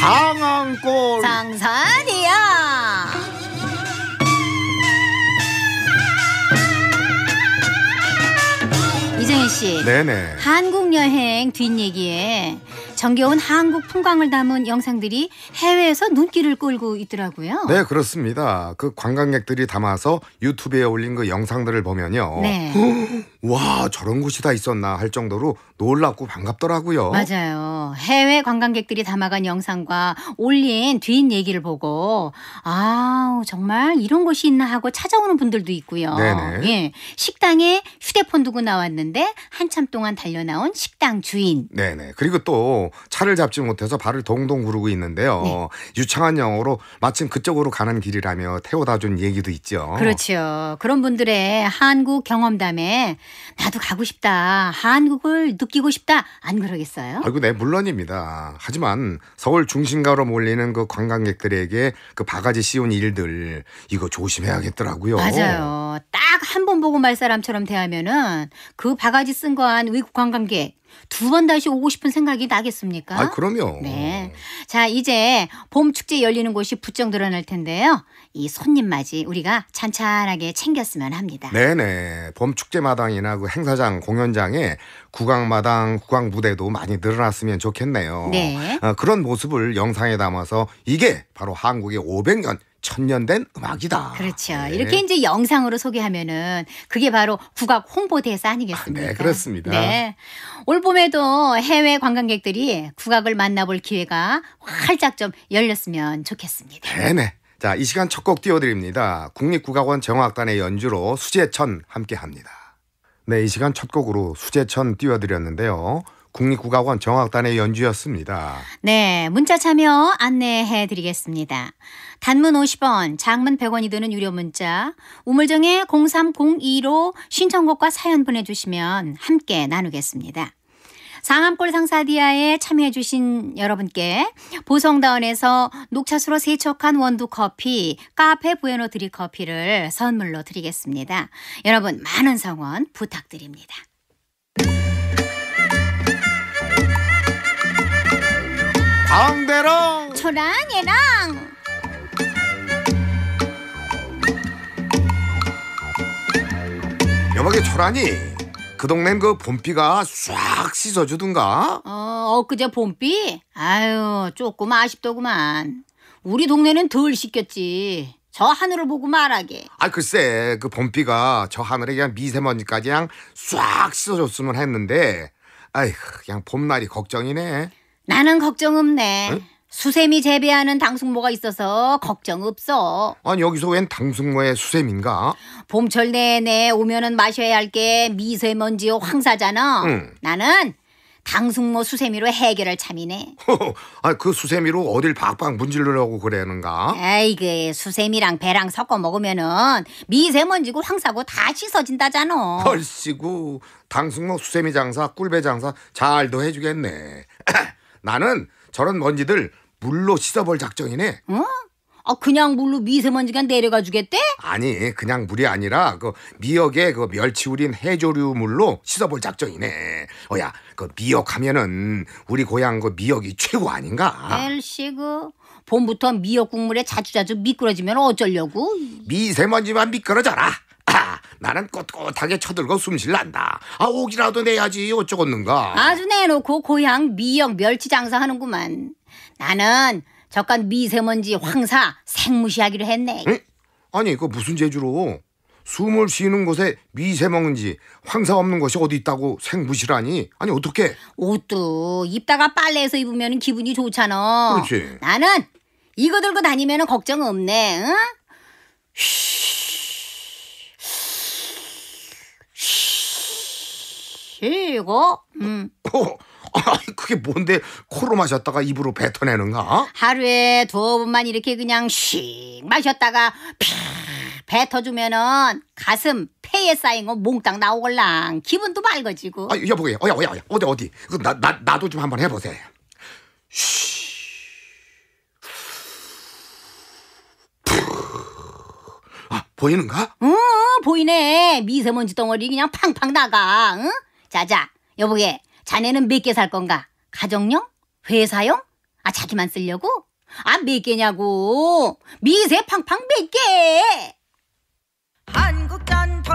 상암골 상산이야 이정희 씨 네네 한국 여행 뒷얘기에 정겨운 한국 풍광을 담은 영상들이 해외에서 눈길을 끌고 있더라고요. 네, 그렇습니다. 그 관광객들이 담아서 유튜브에 올린 그 영상들을 보면요. 네. 와 저런 곳이 다 있었나 할 정도로 놀랍고 반갑더라고요. 맞아요. 해외 관광객들이 담아간 영상과 올린 뒷 얘기를 보고 아우 정말 이런 곳이 있나 하고 찾아오는 분들도 있고요. 네네. 예, 식당에 휴대폰 두고 나왔는데 한참 동안 달려 나온 식당 주인. 네네. 그리고 또 차를 잡지 못해서 발을 동동 구르고 있는데요. 네. 유창한 영어로 마침 그쪽으로 가는 길이라며 태워다 준 얘기도 있죠. 그렇죠. 그런 분들의 한국 경험담에 나도 가고 싶다. 한국을 느끼고 싶다. 안 그러겠어요? 아이고, 네, 물론입니다. 하지만 서울 중심가로 몰리는 그 관광객들에게 그 바가지 씌운 일들 이거 조심해야겠더라고요. 맞아요. 딱 딱한번 보고 말 사람처럼 대하면은 그 바가지 쓴 거 한 외국 관광객 두 번 다시 오고 싶은 생각이 나겠습니까? 아, 그럼요. 네. 자, 이제 봄 축제 열리는 곳이 부쩍 늘어날 텐데요. 이 손님 맞이 우리가 찬찬하게 챙겼으면 합니다. 네네. 봄 축제 마당이나 그 행사장, 공연장에 구강 마당, 구강 무대도 많이 늘어났으면 좋겠네요. 네. 어, 그런 모습을 영상에 담아서 이게 바로 한국의 500년 천년된 음악이다. 그렇죠. 네. 이렇게 이제 영상으로 소개하면은 그게 바로 국악 홍보대사 아니겠습니까? 아, 네, 그렇습니다. 네. 올 봄에도 해외 관광객들이 국악을 만나볼 기회가 활짝 좀 열렸으면 좋겠습니다. 네네. 네. 자, 이 시간 첫 곡 띄워드립니다. 국립국악원 정악단의 연주로 수제천 함께 합니다. 네, 이 시간 첫 곡으로 수제천 띄워드렸는데요. 국립국악원 정악단의 연주였습니다. 네, 문자 참여 안내해 드리겠습니다. 단문 50원, 장문 100원이 드는 유료 문자 우물정에 0302로 신청곡과 사연 보내주시면 함께 나누겠습니다. 상암골 상사디아에 참여해주신 여러분께 보성다운에서 녹차수로 세척한 원두 커피, 카페 부에노 드립 커피를 선물로 드리겠습니다. 여러분 많은 성원 부탁드립니다. 강대롱 초랑애랑 여보게 초라니 그 동네는 그 봄비가 싹 씻어주던가 어, 엊그제 어, 봄비? 아유, 조금 아쉽더구만. 우리 동네는 덜 씻겼지. 저 하늘을 보고 말하게. 아 글쎄 그 봄비가 저 하늘에 그냥 미세먼지까지 그냥 싹 씻어줬으면 했는데 아이 그냥 봄날이 걱정이네 나는 걱정 없네. 응? 수세미 재배하는 당숙모가 있어서 걱정 없어. 아니 여기서 웬 당숙모의 수세미인가? 봄철 내내 오면은 마셔야 할 게 미세먼지 황사잖아. 응. 나는 당숙모 수세미로 해결할 참이네. 아그 수세미로 어딜 박박 문질르려고 그러는가? 에이그 수세미랑 배랑 섞어 먹으면은 미세먼지고 황사고 다 씻어진다잖아. 헐씨구 당숙모 수세미 장사 꿀배 장사 잘도 해주겠네. 나는 저런 먼지들 물로 씻어볼 작정이네. 어? 아 그냥 물로 미세먼지가 내려가 주겠대? 아니 그냥 물이 아니라 그 미역에 그 멸치 우린 해조류 물로 씻어볼 작정이네. 어야 그 미역 하면은 우리 고향 그 미역이 최고 아닌가? 엘씨그 봄부터 미역 국물에 자주자주 미끄러지면 어쩌려고? 미세먼지만 미끄러져라. 나는 꼿꼿하게 쳐들고 숨실 난다. 아 옥이라도 내야지 어쩌겠는가. 아주 내놓고 고향 미역 멸치 장사하는구만. 나는 저깐 미세먼지 황사 생무시하기로 했네. 응? 아니 그 무슨 재주로 숨을 쉬는 곳에 미세먼지 황사 없는 곳이 어디 있다고 생무시라니 아니 어떻게 옷도 입다가 빨래해서 입으면 기분이 좋잖아 그렇지 나는 이거 들고 다니면 걱정 없네 응? 쉬. 쉬고 음. 어, 그게 뭔데 코로 마셨다가 입으로 뱉어내는가? 하루에 두 번만 이렇게 그냥 씩 마셨다가 뱉어주면은 가슴 폐에 쌓인 거 몽땅 나오걸랑 기분도 맑아지고. 아 여보게, 어야 어야 어디 어디 나나 그 나도 좀 한번 해보세요. 쉬. 보이는가? 응, 보이네. 미세먼지 덩어리 그냥 팡팡 나가. 응? 자자, 여보게. 자네는 몇 개 살 건가? 가정용? 회사용? 아, 자기만 쓰려고? 아, 몇 개냐고. 미세 팡팡 몇 개. 한국 전통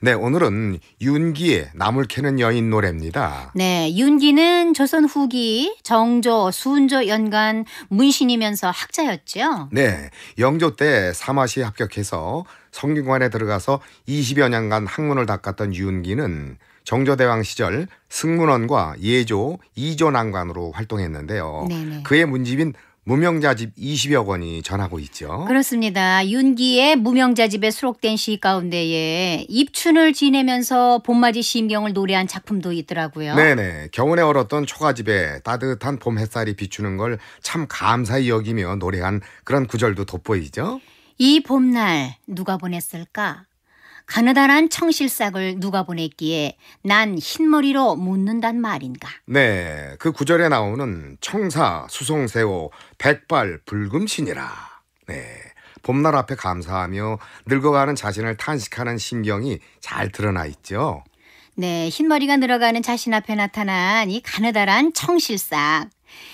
네, 오늘은 윤기의 나물 캐는 여인 노래입니다. 네, 윤기는 조선 후기 정조, 순조 연간 문신이면서 학자였죠. 네, 영조 때 사마시에 합격해서 성균관에 들어가서 20여 년간 학문을 닦았던 윤기는 정조대왕 시절 승문원과 예조, 이조 난관으로 활동했는데요. 네네. 네. 그의 문집인 무명자집 20여 권이 전하고 있죠. 그렇습니다. 윤기의 무명자집에 수록된 시 가운데에 입춘을 지내면서 봄맞이 심경을 노래한 작품도 있더라고요. 네네. 겨운에 얼었던 초가집에 따뜻한 봄 햇살이 비추는 걸 참 감사히 여기며 노래한 그런 구절도 돋보이죠. 이 봄날 누가 보냈을까? 가느다란 청실삭을 누가 보냈기에 난 흰머리로 묻는단 말인가. 네, 그 구절에 나오는 청사, 수송새우, 백발, 불금신이라. 네, 봄날 앞에 감사하며 늙어가는 자신을 탄식하는 심경이 잘 드러나 있죠. 네, 흰머리가 늘어가는 자신 앞에 나타난 이 가느다란 청실삭.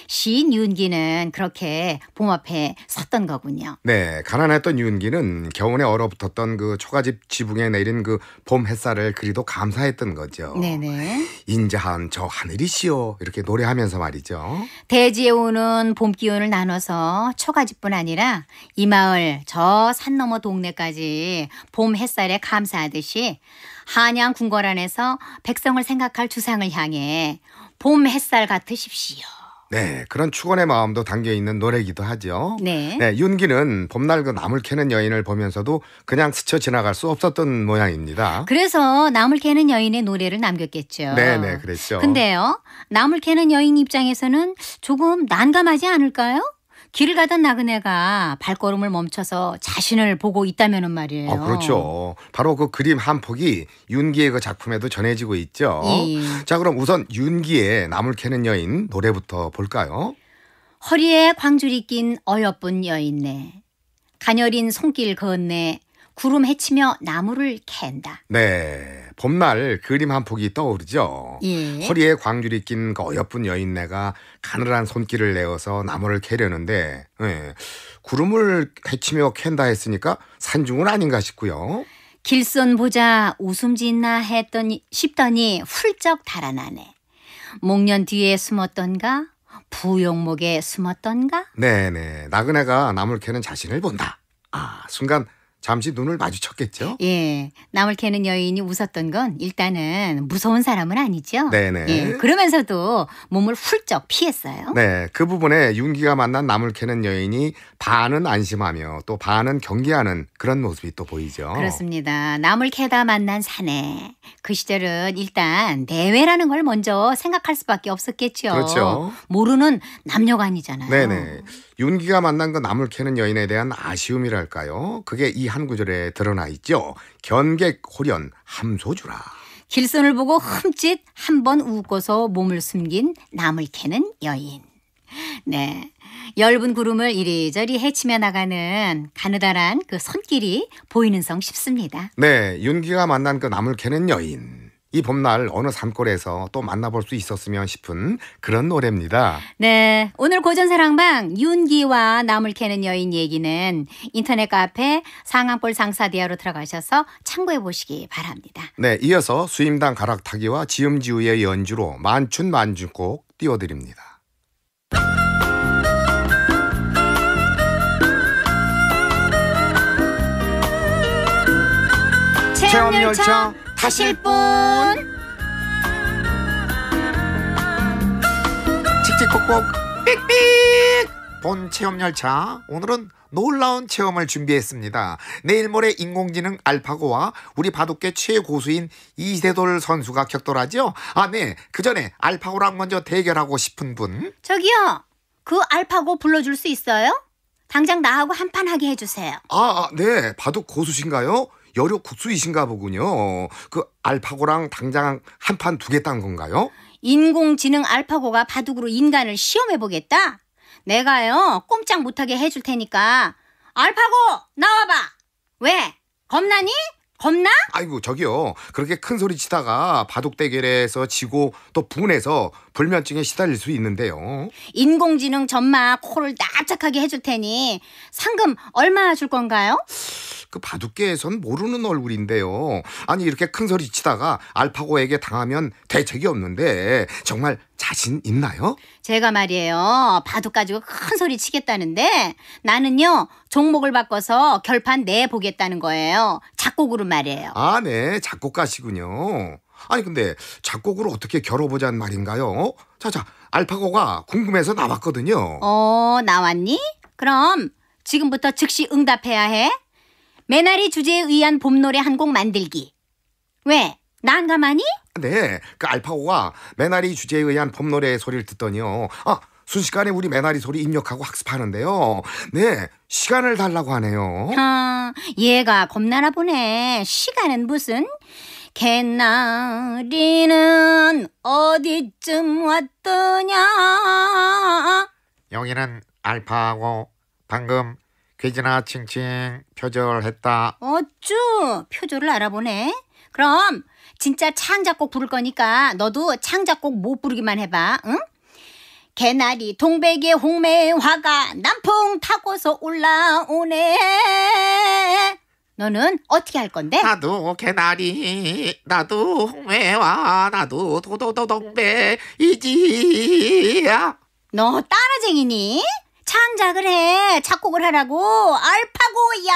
시인 윤기는 그렇게 봄 앞에 섰던 거군요. 네, 가난했던 윤기는 겨우내 얼어붙었던 그 초가집 지붕에 내린 그 봄 햇살을 그리도 감사했던 거죠. 네네. 인자한 저 하늘이시여 이렇게 노래하면서 말이죠. 대지에 오는 봄 기운을 나눠서 초가집뿐 아니라 이 마을 저산 너머 동네까지 봄 햇살에 감사하듯이 한양 궁궐 안에서 백성을 생각할 주상을 향해 봄 햇살 같으십시오. 네, 그런 추원의 마음도 담겨 있는 노래이기도 하죠. 네. 네, 윤기는 봄날 그 나물 캐는 여인을 보면서도 그냥 스쳐 지나갈 수 없었던 모양입니다. 그래서 나물 캐는 여인의 노래를 남겼겠죠. 네, 네, 그랬죠. 근데요, 나물 캐는 여인 입장에서는 조금 난감하지 않을까요? 길을 가던 나그네가 발걸음을 멈춰서 자신을 보고 있다면은 말이에요. 어, 그렇죠. 바로 그 그림 한 폭이 윤기의 그 작품에도 전해지고 있죠. 예. 자, 그럼 우선 윤기의 나물 캐는 여인 노래부터 볼까요? 허리에 광줄이 낀 어여쁜 여인네. 가녀린 손길 걷네 구름 헤치며 나무를 캔다. 네. 봄날 그림 한 폭이 떠오르죠. 예. 허리에 광줄이 낀 그 어여쁜 여인네가 가늘한 손길을 내어서 나무를 캐려는데 예. 구름을 헤치며 캔다 했으니까 산중은 아닌가 싶고요. 길손 보자 웃음 짓나 했더니 싶더니 훌쩍 달아나네. 목련 뒤에 숨었던가 부용목에 숨었던가? 네네 네. 나그네가 나물 캐는 자신을 본다. 아 순간 잠시 눈을 마주쳤겠죠? 예. 남을 캐는 여인이 웃었던 건 일단은 무서운 사람은 아니죠? 네네. 예, 그러면서도 몸을 훌쩍 피했어요. 네. 그 부분에 윤기가 만난 남을 캐는 여인이 반은 안심하며 또 반은 경계하는 그런 모습이 또 보이죠. 그렇습니다. 남을 캐다 만난 사내. 그 시절은 일단 대회라는 걸 먼저 생각할 수밖에 없었겠죠. 그렇죠. 모르는 남녀가 아니잖아요. 네네. 윤기가 만난 그 남을 캐는 여인에 대한 아쉬움이랄까요? 그게 이 시한 구절에 드러나 있죠. 견객 호련 함소주라. 길손을 보고 흠칫 한번 웃고서 몸을 숨긴 나물 캐는 여인. 네. 엷은 구름을 이리저리 헤치며 나가는 가느다란 그 손길이 보이는 성 싶습니다. 네. 윤기가 만난 그 나물 캐는 여인. 이 봄날 어느 산골에서 또 만나볼 수 있었으면 싶은 그런 노래입니다. 네. 오늘 고전사랑방 윤기와 나물 캐는 여인 얘기는 인터넷 카페 상암골 상사디아로 들어가셔서 참고해 보시기 바랍니다. 네. 이어서 수임당 가락타기와 지음지우의 연주로 만춘 만춘곡 띄워드립니다. 체험열차 타실 분 틱틱콕콕 삑삑 본 체험 열차 오늘은 놀라운 체험을 준비했습니다. 내일 모레 인공지능 알파고와 우리 바둑계 최고수인 이세돌 선수가 격돌하죠? 아, 네. 그 전에 알파고랑 먼저 대결하고 싶은 분. 저기요. 그 알파고 불러줄 수 있어요? 당장 나하고 한판 하게 해주세요. 아, 아, 네. 바둑 고수신가요? 여력 국수이신가 보군요. 그 알파고랑 당장 한판 두겠다는 건가요? 인공지능 알파고가 바둑으로 인간을 시험해 보겠다. 내가요 꼼짝 못하게 해줄 테니까 알파고 나와봐. 왜 겁나니? 겁나? 아이고 저기요 그렇게 큰 소리 치다가 바둑 대결에서 지고 또 분해서 불면증에 시달릴 수 있는데요. 인공지능 점마 코를 납작하게 해줄 테니 상금 얼마 줄 건가요? 그 바둑계에선 모르는 얼굴인데요. 아니 이렇게 큰 소리 치다가 알파고에게 당하면 대책이 없는데 정말 자신 있나요? 제가 말이에요. 바둑 가지고 큰 소리 치겠다는데 나는요 종목을 바꿔서 결판 내 보겠다는 거예요. 작곡으로 말이에요. 아, 네 작곡가시군요. 아니 근데 작곡으로 어떻게 겨뤄보자는 말인가요? 자자 어? 알파고가 궁금해서 나왔거든요. 어, 나왔니? 그럼 지금부터 즉시 응답해야 해. 메나리 주제에 의한 봄노래 한 곡 만들기. 왜? 난 가만히? 네, 그 알파고가 메나리 주제에 의한 봄노래 의 소리를 듣더니요. 아, 순식간에 우리 메나리 소리 입력하고 학습하는데요. 네, 시간을 달라고 하네요. 아, 얘가 겁나나 보네. 시간은 무슨? 개나리는 어디쯤 왔더냐 영희는 알파고 방금 귀지나 칭칭 표절했다 어쭈 표절을 알아보네 그럼 진짜 창작곡 부를 거니까 너도 창작곡 못 부르기만 해봐 응? 개나리 동백의 홍매화가 남풍 타고서 올라오네 너는 어떻게 할 건데? 나도 개나리 나도 홍매와 나도 도도도동배이지야 너 따라쟁이니? 창작을 해 작곡을 하라고 알파고야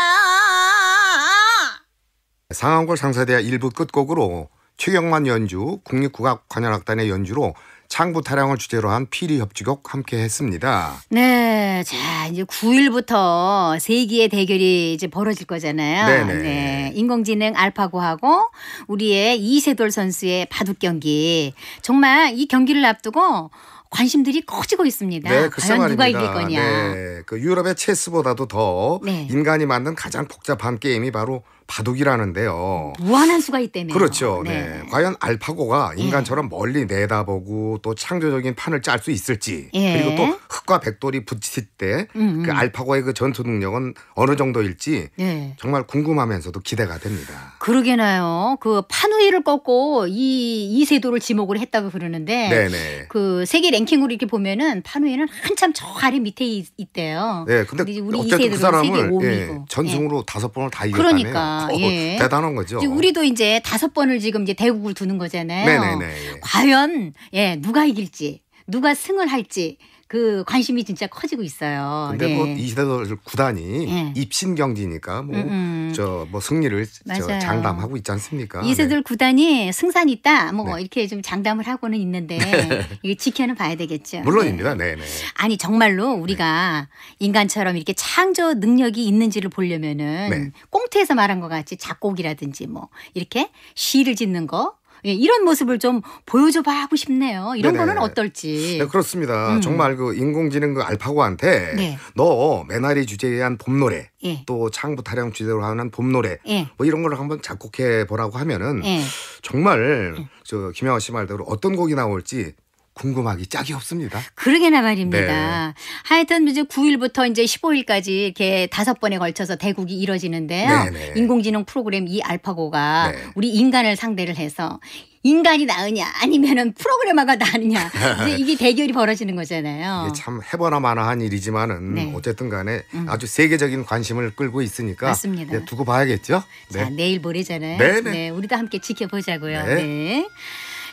상암골 상사대학 일부 끝곡으로 최경만 연주 국립국악관현악단의 연주로 창부 타령을 주제로 한 피리 협주곡 함께 했습니다. 네. 자, 이제 9일부터 세기의 대결이 이제 벌어질 거잖아요. 네네. 네. 인공지능 알파고하고 우리의 이세돌 선수의 바둑 경기. 정말 이 경기를 앞두고 관심들이 커지고 있습니다. 네, 글 그 과연 누가 이길 거냐. 네, 그 유럽의 체스보다도 더 네. 인간이 만든 가장 복잡한 게임이 바로 바둑이라는데요. 무한한 수가 있다며 그렇죠. 네. 네. 과연 알파고가 예. 인간처럼 예. 멀리 내다보고 또 창조적인 판을 짤 수 있을지 예. 그리고 또 흑과 백돌이 붙딪힐때그 음, 음. 알파고의 그 전투 능력은 어느 정도일지 예. 정말 궁금하면서도 기대가 됩니다. 그러게나요. 그 판우이를 꺾고 이 이세돌을 지목을 했다고 그러는데 네네. 그 세계 랭킹으로 이렇게 보면은 판우이는 한참 저 아래 밑에 있, 대요 네, 근데, 우리 어쨌든 그 사람을 예, 예, 전승으로 예. 다섯 번을 다 이겼다네. 그러니까 어, 예. 대단한 거죠. 이제 우리도 이제 다섯 번을 지금 이제 대국을 두는 거잖아요. 네네네. 과연 예 누가 이길지 누가 승을 할지 그 관심이 진짜 커지고 있어요. 근데 뭐 네. 뭐이 시대도 구단이 네. 입신 경기니까 뭐 저뭐 음, 음. 뭐 승리를 저 장담하고 있지 않습니까? 이세돌 네. 구단이 승산 있다 뭐 네. 이렇게 좀 장담을 하고는 있는데 네. 이게 지켜는 봐야 되겠죠. 물론입니다. 네. 네, 네. 아니 정말로 우리가 인간처럼 이렇게 창조 능력이 있는지를 보려면은 꽁트에서 말한 것 같이 작곡이라든지 뭐 이렇게 시를 짓는 거 예, 이런 모습을 좀 보여줘봐 하고 싶네요. 이런 네네. 거는 어떨지. 네, 그렇습니다. 음. 정말 그 인공지능 그 알파고한테 네. 너 메나리 주제에 한 봄노래 예. 또 창부 타령 주제로 하는 봄노래 예. 뭐 이런 걸 한번 작곡해 보라고 하면은 예. 정말 예. 저 김영아 씨 말대로 어떤 곡이 나올지 궁금하기 짝이 없습니다. 그러게나 말입니다. 네. 하여튼 이제 9일부터 이제 15일까지 이렇게 다섯 번에 걸쳐서 대국이 이뤄지는데요. 네네. 네. 인공지능 프로그램 이 알파고가 네. 우리 인간을 상대를 해서 인간이 나으냐 아니면은 프로그래머가 나으냐 이제 이게 대결이 벌어지는 거잖아요. 참 해보나 마나한 일이지만은 네. 어쨌든 간에 음. 아주 세계적인 관심을 끌고 있으니까 맞습니다. 네, 두고 봐야겠죠. 자, 네. 내일 모레잖아요. 네네. 네. 네, 우리도 함께 지켜보자고요. 네.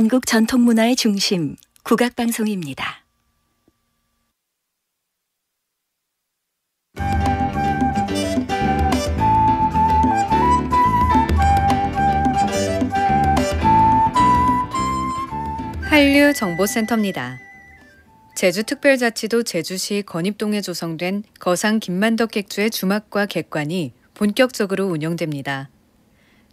한국 전통문화의 중심, 국악방송입니다. 한류 정보센터입니다. 제주특별자치도 제주시 건입동에 조성된 거상 김만덕 객주의 주막과 객관이 본격적으로 운영됩니다.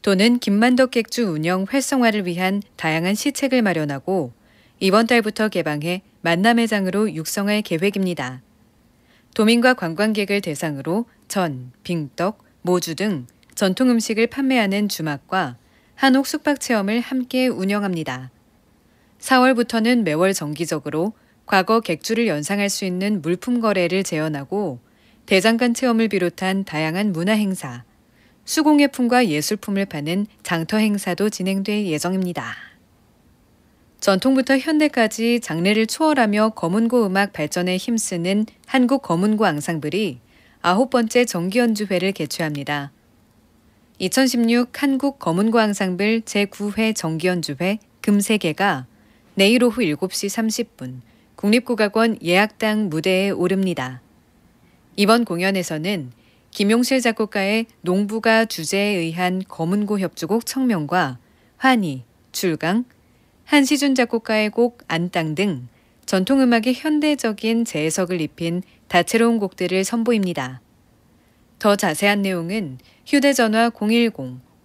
또는 김만덕 객주 운영 활성화를 위한 다양한 시책을 마련하고 이번 달부터 개방해 만남의 장으로 육성할 계획입니다. 도민과 관광객을 대상으로 전, 빙떡, 모주 등 전통 음식을 판매하는 주막과 한옥 숙박 체험을 함께 운영합니다. 4월부터는 매월 정기적으로 과거 객주를 연상할 수 있는 물품 거래를 재현하고 대장간 체험을 비롯한 다양한 문화 행사, 수공예품과 예술품을 파는 장터 행사도 진행될 예정입니다. 전통부터 현대까지 장르를 초월하며 거문고 음악 발전에 힘쓰는 한국 거문고 앙상블이 아홉 번째 정기연주회를 개최합니다. 2016 한국 거문고 앙상블 제9회 정기연주회 금세계가 내일 오후 7시 30분 국립국악원 예악당 무대에 오릅니다. 이번 공연에서는 김용실 작곡가의 농부가 주제에 의한 검은고 협주곡 청명과 환희, 출강, 한시준 작곡가의 곡 안땅 등 전통음악의 현대적인 재해석을 입힌 다채로운 곡들을 선보입니다. 더 자세한 내용은 휴대전화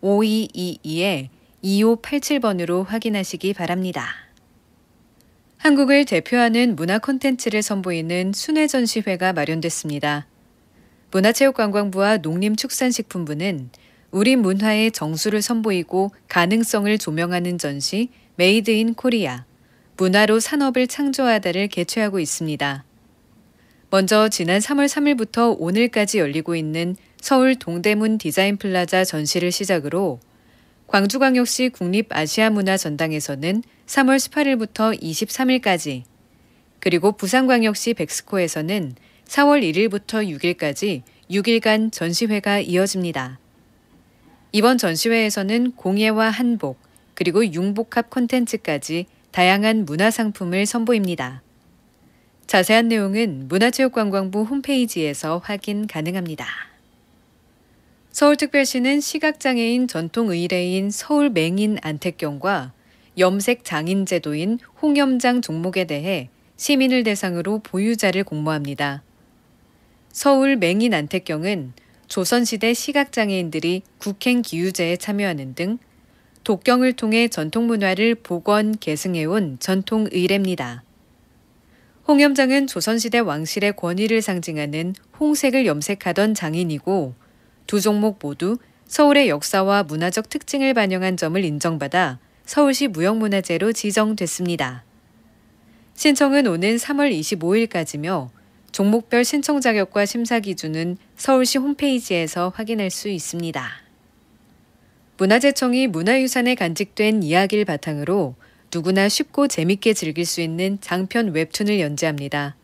010-5222-2587번으로 확인하시기 바랍니다. 한국을 대표하는 문화 콘텐츠를 선보이는 순회 전시회가 마련됐습니다. 문화체육관광부와 농림축산식품부는 우리 문화의 정수를 선보이고 가능성을 조명하는 전시 메이드 인 코리아 문화로 산업을 창조하다를 개최하고 있습니다. 먼저 지난 3월 3일부터 오늘까지 열리고 있는 서울 동대문 디자인 플라자 전시를 시작으로 광주광역시 국립아시아문화전당에서는 3월 18일부터 23일까지 그리고 부산광역시 백스코에서는 4월 1일부터 6일까지 6일간 전시회가 이어집니다. 이번 전시회에서는 공예와 한복, 그리고 융복합 콘텐츠까지 다양한 문화상품을 선보입니다. 자세한 내용은 문화체육관광부 홈페이지에서 확인 가능합니다. 서울특별시는 시각장애인 전통의뢰인 서울맹인 안택경과 염색장인제도인 홍염장 종목에 대해 시민을 대상으로 보유자를 공모합니다. 서울 맹인안택경은 조선시대 시각장애인들이 국행기유제에 참여하는 등 독경을 통해 전통문화를 복원, 계승해온 전통의례입니다. 홍염장은 조선시대 왕실의 권위를 상징하는 홍색을 염색하던 장인이고 두 종목 모두 서울의 역사와 문화적 특징을 반영한 점을 인정받아 서울시 무형문화재로 지정됐습니다. 신청은 오는 3월 25일까지며 종목별 신청 자격과 심사 기준은 서울시 홈페이지에서 확인할 수 있습니다. 문화재청이 문화유산에 간직된 이야기를 바탕으로 누구나 쉽고 재밌게 즐길 수 있는 장편 웹툰을 연재합니다.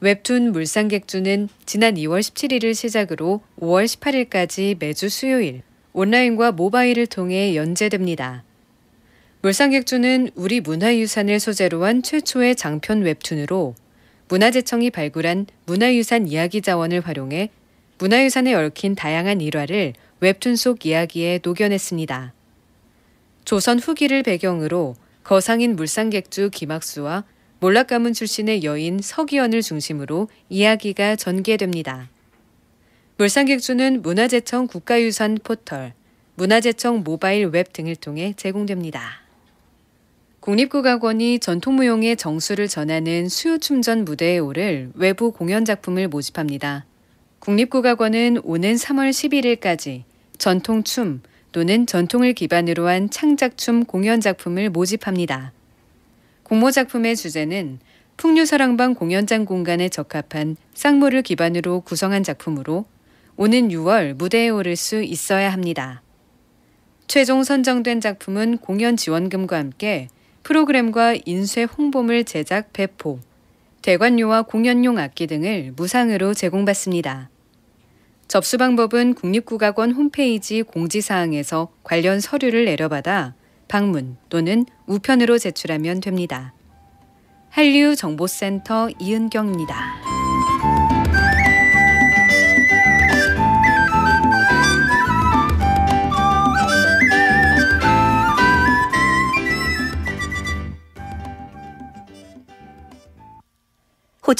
웹툰 물상객주는 지난 2월 17일을 시작으로 5월 18일까지 매주 수요일 온라인과 모바일을 통해 연재됩니다. 물상객주는 우리 문화유산을 소재로 한 최초의 장편 웹툰으로 문화재청이 발굴한 문화유산 이야기 자원을 활용해 문화유산에 얽힌 다양한 일화를 웹툰 속 이야기에 녹여냈습니다. 조선 후기를 배경으로 거상인 물상객주 김학수와 몰락 가문 출신의 여인 서기현을 중심으로 이야기가 전개됩니다. 물상객주는 문화재청 국가유산 포털, 문화재청 모바일 웹 등을 통해 제공됩니다. 국립국악원이 전통무용의 정수를 전하는 수요춤전 무대에 오를 외부 공연 작품을 모집합니다. 국립국악원은 오는 3월 11일까지 전통춤 또는 전통을 기반으로 한 창작춤 공연 작품을 모집합니다. 공모 작품의 주제는 풍류사랑방 공연장 공간에 적합한 쌍물를 기반으로 구성한 작품으로 오는 6월 무대에 오를 수 있어야 합니다. 최종 선정된 작품은 공연 지원금과 함께 프로그램과 인쇄 홍보물 제작 배포, 대관료와 공연용 악기 등을 무상으로 제공받습니다. 접수 방법은 국립국악원 홈페이지 공지사항에서 관련 서류를 내려받아 방문 또는 우편으로 제출하면 됩니다. 한류정보센터 이은경입니다.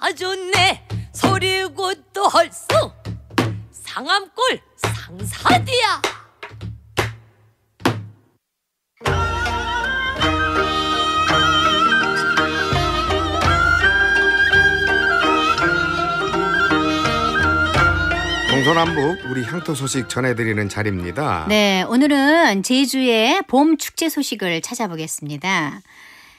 아주 내 소리고 또 헐수 상암골 상사디야 동서남북 우리 향토 소식 전해드리는 자리입니다. 네, 오늘은 제주의 봄 축제 소식을 찾아보겠습니다.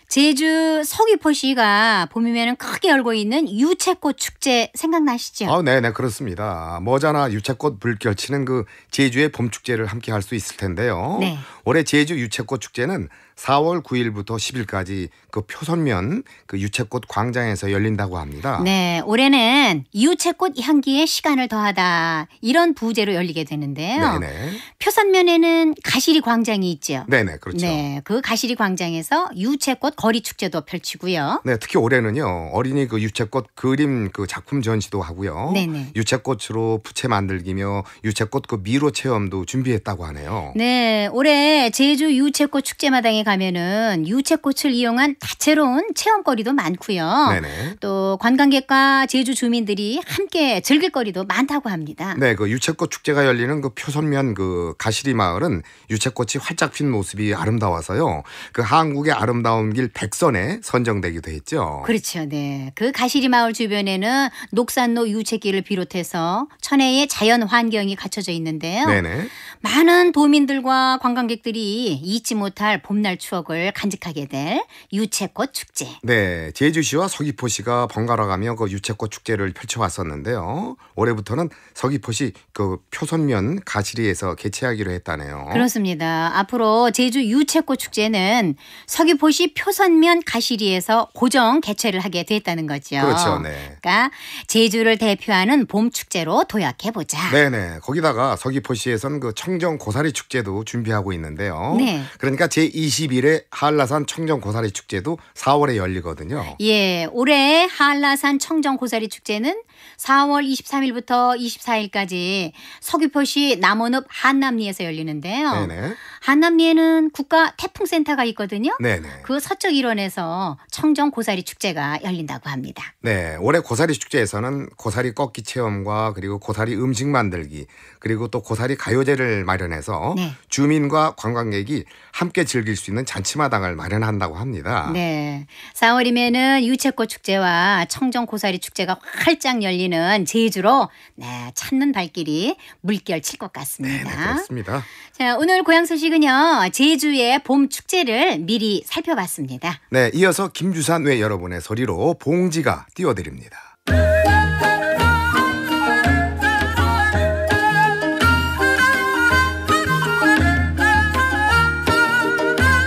제주 서귀포시가 봄이면 크게 열고 있는 유채꽃 축제 생각나시죠? 아, 네네 네, 그렇습니다. 머자나 유채꽃 물결치는 그 제주의 봄 축제를 함께 할 수 있을 텐데요. 네. 올해 제주 유채꽃 축제는 4월 9일부터 10일까지 그 표선면 그 유채꽃 광장에서 열린다고 합니다. 네, 올해는 유채꽃 향기에 시간을 더하다 이런 부제로 열리게 되는데요. 네 표선면에는 가시리 광장이 있죠. 네네, 그렇죠. 네, 그 가시리 광장에서 유채꽃 거리 축제도 펼치고요. 네, 특히 올해는요 어린이 그 유채꽃 그림 그 작품 전시도 하고요. 네네. 유채꽃으로 부채 만들기며 유채꽃 그 미로 체험도 준비했다고 하네요. 네, 올해 제주 유채꽃 축제마당에 가면은 유채꽃을 이용한 다채로운 체험거리도 많고요. 네네. 또 관광객과 제주 주민들이 함께 즐길 거리도 많다고 합니다. 네, 그 유채꽃 축제가 열리는 그 표선면 그 가시리 마을은 유채꽃이 활짝 핀 모습이 아름다워서요. 그 한국의 아름다운 길 백선에 선정되기도 했죠. 그렇죠. 네. 그 가시리 마을 주변에는 녹산로 유채길을 비롯해서 천혜의 자연 환경이 갖춰져 있는데요. 네네. 많은 도민들과 관광객들이 잊지 못할 봄날 시절 추억을 간직하게 될 유채꽃 축제. 네, 제주시와 서귀포시가 번갈아가며 그 유채꽃 축제를 펼쳐왔었는데요. 올해부터는 서귀포시 그 표선면 가시리에서 개최하기로 했다네요. 그렇습니다. 앞으로 제주 유채꽃 축제는 서귀포시 표선면 가시리에서 고정 개최를 하게 됐다는 거죠. 그렇죠, 네. 그러니까 제주를 대표하는 봄 축제로 도약해 보자. 네, 네. 거기다가 서귀포시에서는 그 청정 고사리 축제도 준비하고 있는데요. 네. 그러니까 제20 21회 한라산 청정 고사리 축제도 4월에 열리거든요. 예, 올해 한라산 청정 고사리 축제는 4월 23일부터 24일까지 서귀포시 남원읍 한남리에서 열리는데요. 네네. 한남리에는 국가 태풍센터가 있거든요. 네네. 그 서쪽 일원에서 청정 고사리 축제가 열린다고 합니다. 네, 올해 고사리 축제에서는 고사리 꺾기 체험과 그리고 고사리 음식 만들기 그리고 또 고사리 가요제를 마련해서 네. 주민과 관광객이 함께 즐길 수 있는 잔치마당을 마련한다고 합니다. 네, 4월이면은 유채꽃 축제와 청정 고사리 축제가 활짝 열 걸리는 제주로 네, 찾는 발길이 물결 칠것 같습니다. 네, 네, 그렇습니다. 자, 오늘 고향 소식은요. 제주의 봄 축제를 미리 살펴봤습니다. 네, 이어서 김주산 외 여러분의 소리로 봉지가 띄워드립니다.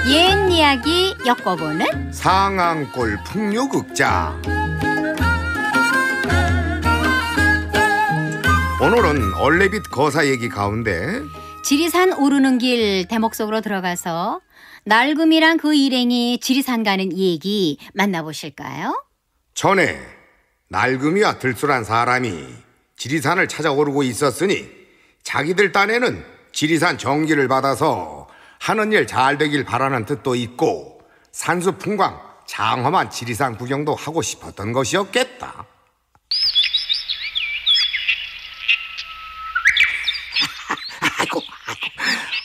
옛 이야기 엮어보는 상암골 풍류극장 오늘은 얼레빗 거사 얘기 가운데 지리산 오르는 길 대목 속으로 들어가서 날금이랑 그 일행이 지리산 가는 얘기 만나보실까요? 전에 날금이와 들술한 사람이 지리산을 찾아오르고 있었으니 자기들 딴에는 지리산 정기를 받아서 하는 일 잘 되길 바라는 뜻도 있고 산수 풍광 장엄한 지리산 구경도 하고 싶었던 것이었겠다.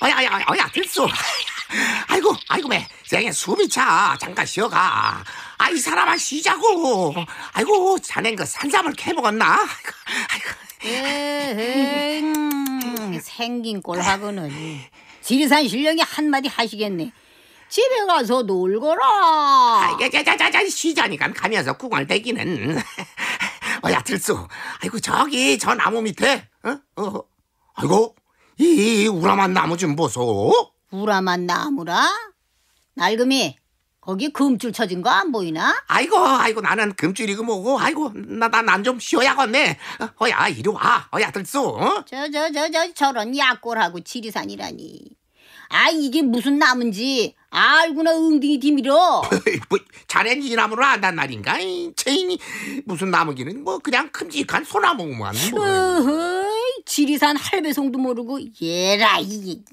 어야, 어야, 어야, 들수. 아이고, 아이고, 매. 생에 숨이 차. 잠깐 쉬어가. 아, 이 사람아, 쉬자고. 아이고, 자넨 그 산삼을 캐먹었나? 아이고, 에이, 그 음. 생긴 꼴하고는 음. 지리산 신령이 한마디 하시겠네. 집에 가서 놀거라. 자자자자자 아, 쉬자니까 가면서 구을 대기는. 어야 들수. 아이고 저기 저 나무 밑에. 어? 어? 어. 아이고 이 우람한 나무 좀 보소. 우람한 나무라? 날금이 거기 금줄 쳐진 거 안 보이나? 아이고 아이고 나는 금줄이고 뭐고 아이고 나난좀 쉬어야겠네. 어, 어야 이리 와. 어야 들쏘. 어? 저저 저 저 저런 약골하고 지리산이라니. 아 이게 무슨 나무인지 알구나 응덩이 디밀어. 뭐 자넨 이 나무를 안단 말인가? 체인이 무슨 나무기는 뭐 그냥 큼직한 소나무만. 뭐. 지리산 할배송도 모르고 얘라 이.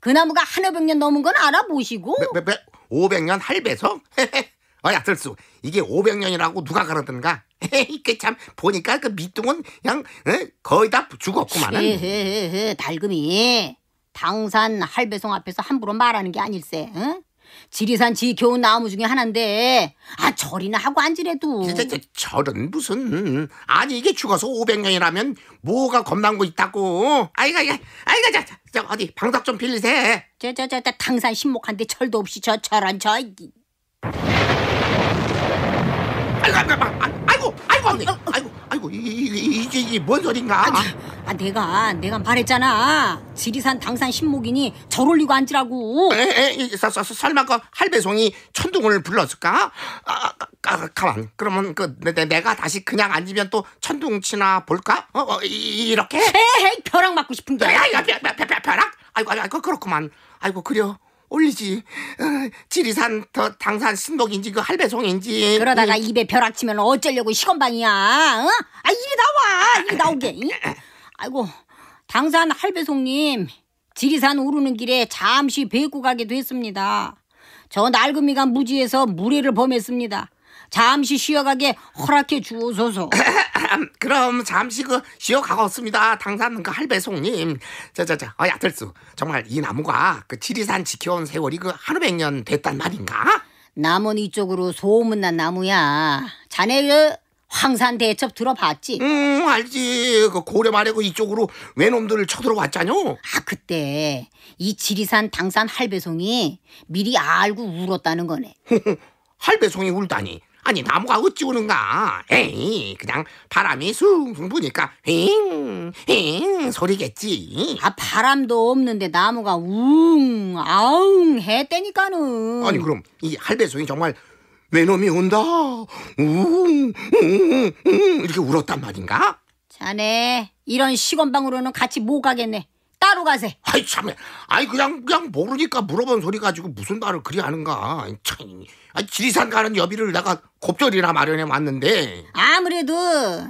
그 나무가 한 오백 년 넘은 건 알아보시고. 몇, 몇, 500년 할배송? 어야 들수 이게 500년이라고 누가 그러든가 그 참 보니까 그 밑둥은 그냥 에? 어? 거의 다 죽었구만은. 에헤이 당산 할배송 앞에서 함부로 말하는 게 아닐세. 응? 지리산 지겨운 나무 중에 하나인데 아 절이나 하고 앉으래도 절은 무슨 아니 이게 죽어서 500년이라면 뭐가 겁난거 있다고 아이가 아이가 자, 자, 자 어디 방석 좀 빌리세 저저저 당산 신목한데 절도 없이 저 저런 저 아이고 아이고 아이고 아이고, 아이고, 아이고. 아이고 이게 이게, 뭔 소린가? 아, 아, 내가 내가 말했잖아. 지리산 당산 신목이니 절 올리고 앉으라고. 에, 에, 사, 사, 설마 그 할배송이 천둥을 불렀을까? 아, 아 가, 가만. 그러면 그 내, 가 다시 그냥 앉으면 또 천둥 치나 볼까? 어, 어 이, 렇게 에이, 벼락 맞고 싶은 게. 야, 야, 벼, 벼, 벼, 벼락? 아이고, 아이고 그렇구만. 아이고 그려. 올리지. 어, 지리산 더 당산 순복인지그 할배송인지. 그러다가 이- 음. 입에 벼락 치면 어쩌려고 시건방이야. 어? 아 이리 나와. 이리 나오게. 아이고 당산 할배송님 지리산 오르는 길에 잠시 뵙고 가게 됐습니다. 저낡음미가 무지해서 무례를 범했습니다. 잠시 쉬어가게 허락해 주소서. 그럼 잠시 그 쉬어가겠습니다. 당산 그 할배송님. 자자자, 어, 아, 야들수 정말 이 나무가 그 지리산 지켜온 세월이 그 하루 백년 됐단 말인가? 남원 이쪽으로 소문난 나무야. 자네 그 황산 대첩 들어봤지? 음 알지 그 고려 말에 그 이쪽으로 외놈들을 쳐들어왔잖여 아 그때 이 지리산 당산 할배송이 미리 알고 울었다는 거네 할배송이 울다니 아니 나무가 어찌 우는가? 에이 그냥 바람이 숭숭 부니까 힝힝 소리겠지. 아 바람도 없는데 나무가 웅 아웅 했다니까는. 아니 그럼 이 할배송이 정말 외놈이 온다 웅웅웅 이렇게 울었단 말인가? 자네 이런 시건방으로는 같이 못 가겠네. 따로 가세. 아이 참에, 아이 그냥 그냥 모르니까 물어본 소리 가지고 무슨 말을 그리 하는가. 참, 아 지리산 가는 여비를 내가 곱절이나 마련해 왔는데. 아무래도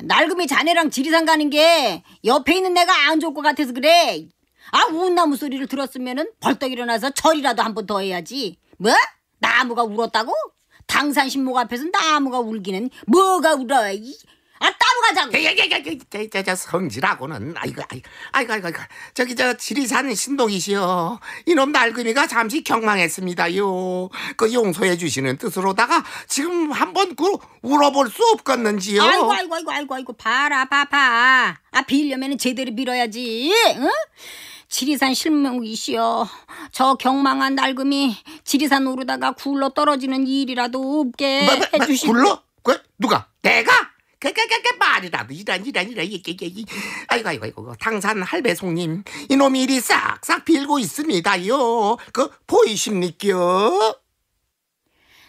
낡음이 자네랑 지리산 가는 게 옆에 있는 내가 안 좋을 것 같아서 그래. 아우나무 소리를 들었으면은 벌떡 일어나서 절이라도 한 번 더 해야지. 뭐? 나무가 울었다고? 당산 신목 앞에서 나무가 울기는 뭐가 울어? 이아 따로 가자고. 야야야야야 성질하고는 아이고 아이고 아이고 아이고, 아이고. 저기 저 지리산 신동이시여 이놈 낡은이가 잠시 경망했습니다요. 그 용서해 주시는 뜻으로다가 지금 한번 그 울어볼 수 없겠는지요. 아이고 아이고 아이고 아이고 아이고 봐라 봐봐. 아 빌려면은 제대로 빌어야지. 응? 지리산 실명이시여 저 경망한 낡음이 지리산 오르다가 굴러 떨어지는 일이라도 없게 뭐, 뭐, 뭐, 해주시고 굴러? 그 누가? 내가? 그그그그 말이라도 이런 이런 이런 이게 이게 아이고 아이고 아이고 당산 할배송님 이놈이 이리 싹싹 빌고 있습니다요. 그 보이십니까?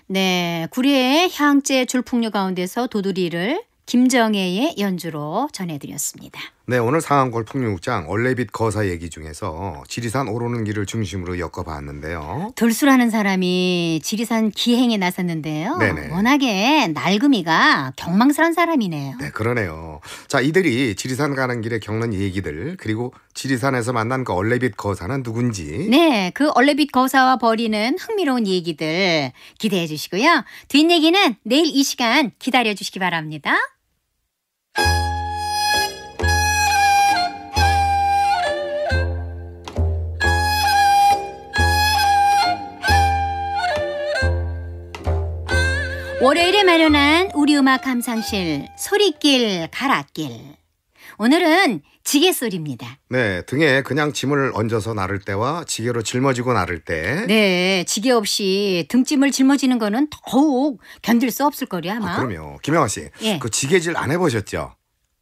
네, 구례의 향제 줄풍류 가운데서 도두리를 김정애의 연주로 전해드렸습니다. 네, 오늘 상암골 풍류국장 얼레빗 거사 얘기 중에서 지리산 오르는 길을 중심으로 엮어봤는데요. 돌수라는 사람이 지리산 기행에 나섰는데요. 네네. 워낙에 낡음이가 경망스러운 사람이네요. 네, 그러네요. 자, 이들이 지리산 가는 길에 겪는 얘기들 그리고 지리산에서 만난 그얼레빗 거사는 누군지. 네, 그얼레빗 거사와 벌이는 흥미로운 얘기들 기대해 주시고요. 뒷얘기는 내일 이 시간 기다려 주시기 바랍니다. 월요일에 마련한 우리 음악 감상실 소리길 가락길 오늘은 지게 소리입니다. 네, 등에 그냥 짐을 얹어서 나를 때와 지게로 짊어지고 나를 때. 네, 지게 없이 등짐을 짊어지는 거는 더욱 견딜 수 없을 거리 아마. 아, 그럼요. 김영아 씨, 예. 그 지게질 안 해보셨죠?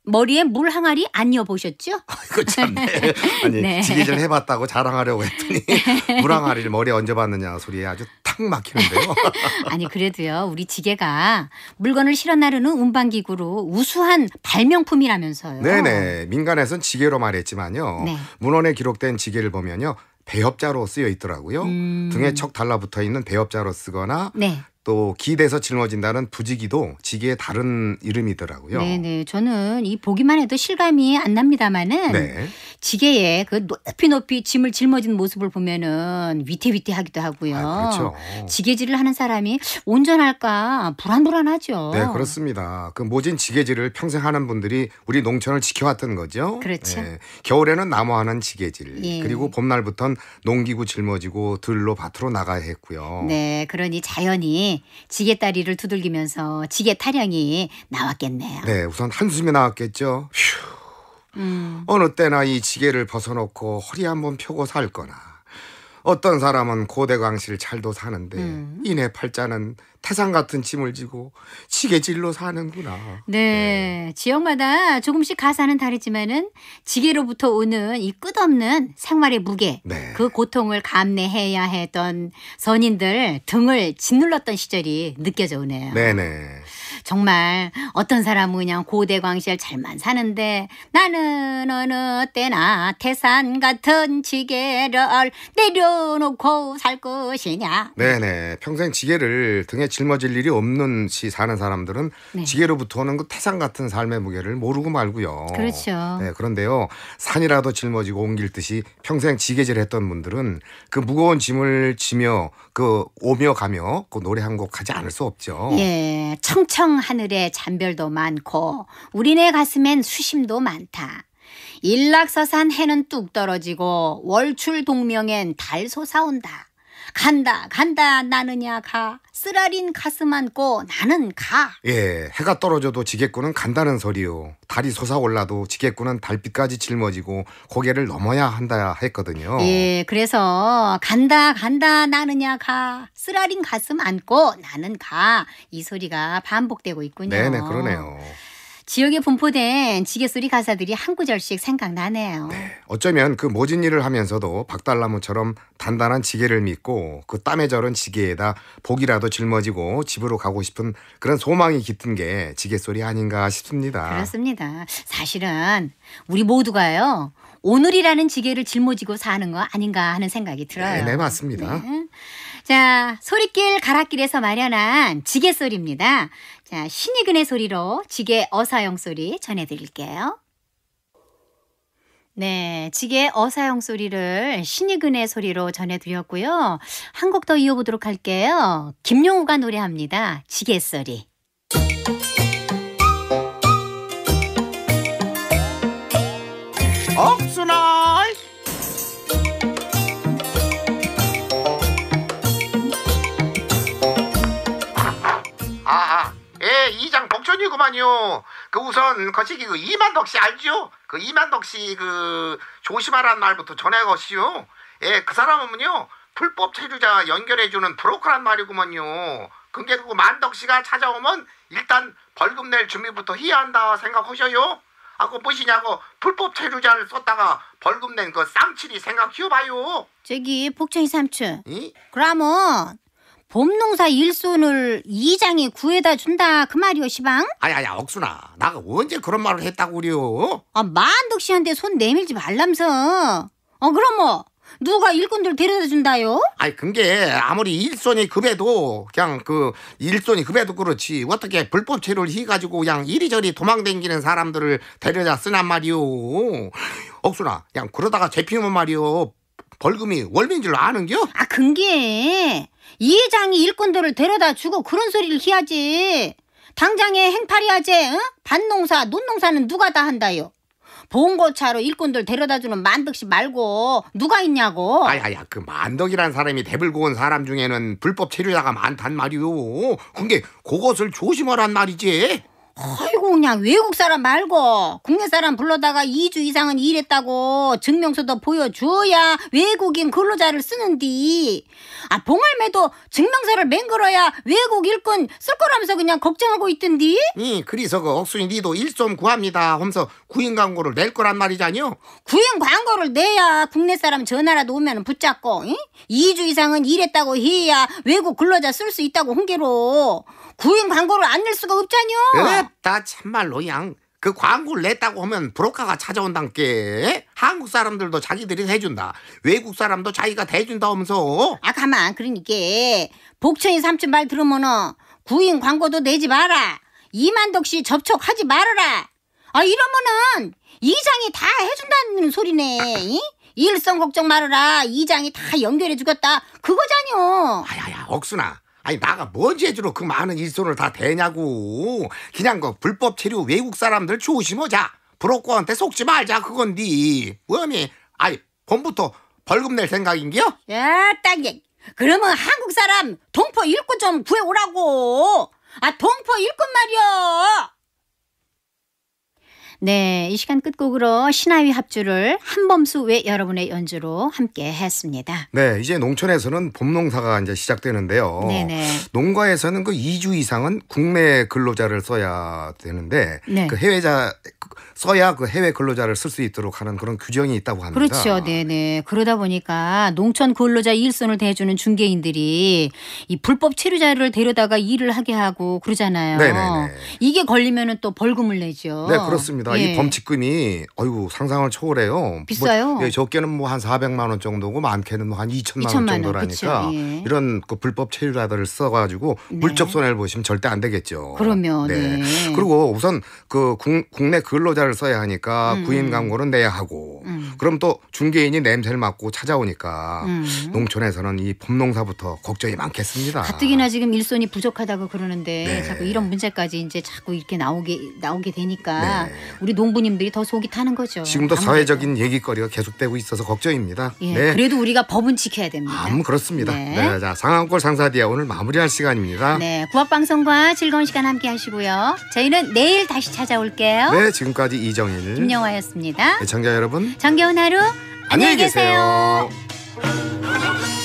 머리에 물 항아리 안 여보셨죠? 아, 이거 참네. 아니 네. 지게질 해봤다고 자랑하려고 했더니 물 항아리를 머리에 얹어봤느냐 소리에 아주 탁 막히는데요. 아니 그래도요 우리 지게가 물건을 실어 나르는 운반기구로 우수한 발명품이라면서요. 네네 민간에선 지게로 말했지만요 네. 문헌에 기록된 지게를 보면요 배엽자로 쓰여 있더라고요. 음. 등에 척 달라붙어 있는 배엽자로 쓰거나 네. 또 기대서 짊어진다는 부지기도 지게의 다른 이름이더라고요. 네네. 네. 저는 이 보기만 해도 실감이 안납니다마는 네. 지게에 그 높이 높이 짐을 짊어진 모습을 보면은 위태위태하기도 하고요. 아, 그렇죠. 지게질을 하는 사람이 온전할까 불안불안하죠. 네, 그렇습니다. 그 모진 지게질을 평생 하는 분들이 우리 농촌을 지켜왔던 거죠. 그렇죠. 네. 겨울에는 나무하는 지게질, 예. 그리고 봄날부터는 농기구 짊어지고 들로 밭으로 나가야 했고요. 네, 그러니 자연이 지게다리를 두들기면서 지게 타령이 나왔겠네요. 네, 우선 한숨이 나왔겠죠. 휴. 음. 어느 때나 이 지게를 벗어놓고 허리 한번 펴고 살거나 어떤 사람은 고대광실 잘도 사는데 음. 이내 팔자는 태산 같은 짐을 지고 지게질로 사는구나. 네, 네, 지역마다 조금씩 가사는 다르지만은 지게로부터 오는 이 끝없는 생활의 무게, 네. 그 고통을 감내해야 했던 선인들 등을 짓눌렀던 시절이 느껴져 오네요. 네네. 정말 어떤 사람은 그냥 고대광실 잘만 사는데 나는 어느 때나 태산 같은 지게를 내려놓고 살 것이냐. 네네. 평생 지게를 등에 짊어질 일이 없는 시 사는 사람들은 네. 지게로부터 오는 그 태산 같은 삶의 무게를 모르고 말고요. 그렇죠. 네, 그런데요. 산이라도 짊어지고 옮길 듯이 평생 지게질 했던 분들은 그 무거운 짐을 지며 그 오며 가며 그 노래 한 곡 하지 않을 수 없죠. 예. 청청 하늘에 잔별도 많고 우리네 가슴엔 수심도 많다. 일락서산 해는 뚝 떨어지고 월출 동명엔 달 솟아온다. 간다 간다 나느냐 가 쓰라린 가슴 안고 나는 가. 예, 해가 떨어져도 지게꾼은 간다는 소리요. 달이 솟아올라도 지게꾼은 달빛까지 짊어지고 고개를 넘어야 한다 했거든요. 예, 그래서 간다 간다 나느냐 가 쓰라린 가슴 안고 나는 가. 이 소리가 반복되고 있군요. 네네 그러네요. 지역에 분포된 지게소리 가사들이 한 구절씩 생각나네요. 네, 어쩌면 그 모진 일을 하면서도 박달나무처럼 단단한 지게를 믿고 그 땀에 절은 지게에다 복이라도 짊어지고 집으로 가고 싶은 그런 소망이 깃든 게 지게소리 아닌가 싶습니다. 그렇습니다. 사실은 우리 모두가요. 오늘이라는 지게를 짊어지고 사는 거 아닌가 하는 생각이 들어요. 네, 네 맞습니다. 네. 자, 소리길 가락길에서 마련한 지게소리입니다. 자, 신이 근의 소리로 지게 어사형 소리 전해드릴게요. 네, 지게 어사형 소리를 신이근의 소리로 전해드렸고요. 한 곡 더 이어보도록 할게요. 김용우가 노래합니다. 지게 소리. 없으나 천이구만요. 그 우선 거시기 그 이만덕 씨 알죠? 그 이만덕 씨 그 조심하라는 말부터 전해거시요. 예, 그 사람은요 불법 체류자 연결해주는 브로커란 말이구만요. 그게 그 만덕 씨가 찾아오면 일단 벌금 낼 준비부터 해야 한다 생각하셔요. 아고무시냐고 불법 체류자를 썼다가 벌금 낸그 쌍칠이 생각해봐요. 저기 폭천이 삼촌. 이? 그러면 봄농사 일손을 이장이 구해다 준다 그 말이오 시방? 아야야 억순아 나가 언제 그런 말을 했다고 그래아 만덕 씨한테 손 내밀지 말람서 어 그럼 뭐 누가 일꾼들 데려다 준다요? 아이 그게 아무리 일손이 급해도 그냥 그 일손이 급해도 그렇지 어떻게 불법 체류를 해가지고 그냥 이리저리 도망댕기는 사람들을 데려다 쓰냔 말이오 억순아 그냥 그러다가 잡히면 말이오 벌금이 월미인 줄 아는겨? 아, 근게이 회장이 일꾼들을 데려다 주고 그런 소리를 해야지. 당장에 행파리하지, 응? 밭농사, 논농사는 누가 다 한다요? 봉고차로 일꾼들 데려다 주는 만덕씨 말고 누가 있냐고. 아야야, 그 만덕이란 사람이 대불고 온 사람 중에는 불법 체류자가 많단 말이오. 근게 그것을 조심하란 말이지. 아이고 그냥 외국 사람 말고 국내 사람 불러다가 2주 이상은 일했다고 증명서도 보여줘야 외국인 근로자를 쓰는디 아 봉알매도 증명서를 맹글어야 외국 일꾼 쓸 거라면서 그냥 걱정하고 있던디 이 그래서 그 억순이 니도 일 좀 구합니다 하면서 구인 광고를 낼 거란 말이잖요 구인 광고를 내야 국내 사람 전화라도 오면 붙잡고 이? 2주 이상은 일했다고 해야 외국 근로자 쓸 수 있다고 홍계로 구인 광고를 안 낼 수가 없잖요. 나 참말로 양. 그 광고를 냈다고 하면 브로카가 찾아온단께 한국 사람들도 자기들이 해준다 외국 사람도 자기가 대준다 하면서 아 가만 그러니까 복천이 삼촌 말 들으면은 구인 광고도 내지 마라 이만덕 씨 접촉하지 말아라 아 이러면은 이장이 다 해준다는 소리네 일성 걱정 말아라 이장이 다 연결해 주겠다 그거잖여 아야야 억순아 아니 나가 뭔재주로그 많은 일손을 다 대냐고 그냥 그 불법 체류 외국 사람들 조심하자 브로커한테 속지 말자 그건디 뭐미 아니 봄부터 벌금 낼 생각인겨? 야 땅이 그러면 한국 사람 동포 일꾼 좀 구해오라고 아 동포 일꾼 말이여 네, 이 시간 끝곡으로 신하위 합주를 한범수 외 여러분의 연주로 함께 했습니다. 네, 이제 농촌에서는 봄농사가 이제 시작되는데요. 네 농가에서는 그 2주 이상은 국내 근로자를 써야 되는데 네. 그 해외자 써야 그 해외 근로자를 쓸 수 있도록 하는 그런 규정이 있다고 합니다. 그렇죠. 네네. 그러다 보니까 농촌 근로자 일손을 대주는 중개인들이 이 불법 체류자를 데려다가 일을 하게 하고 그러잖아요. 네네 이게 걸리면은 또 벌금을 내죠. 네, 그렇습니다. 있습니다. 아, 예. 이 범칙금이 어이구 상상을 초월해요. 뭐 비싸요. 예, 뭐, 예, 적게는 뭐 한 400만 원 정도고 많게는 뭐한 2천만, 2천만 원 정도라니까 예. 이런 그 불법 체류자들을 써가지고 네. 물적 손해를 보시면 절대 안 되겠죠. 그러면 네. 네. 그리고 우선 그 국, 내 근로자를 써야 하니까 음, 음. 구인 광고는 내야 하고 음. 그럼 또 중개인이 냄새를 맡고 찾아오니까 음. 농촌에서는 이 봄농사부터 걱정이 많겠습니다. 가뜩이나 지금 일손이 부족하다고 그러는데 네. 자꾸 이런 문제까지 이제 자꾸 이렇게 나오게 나오게 되니까 네. 우리 농부님들이 더 속이 타는 거죠. 지금도 아무래도. 사회적인 얘기거리가 계속되고 있어서 걱정입니다. 예, 네. 그래도 우리가 법은 지켜야 됩니다. 아무 그렇습니다. 네. 네, 자 상암골 상사디아 오늘 마무리할 시간입니다. 네, 구합방송과 즐거운 시간 함께 하시고요. 저희는 내일 다시 찾아올게요. 네, 지금까지 이정일 김영화였습니다. 시청자 네, 여러분, 정겨운 하루 안녕히 계세요. 계세요.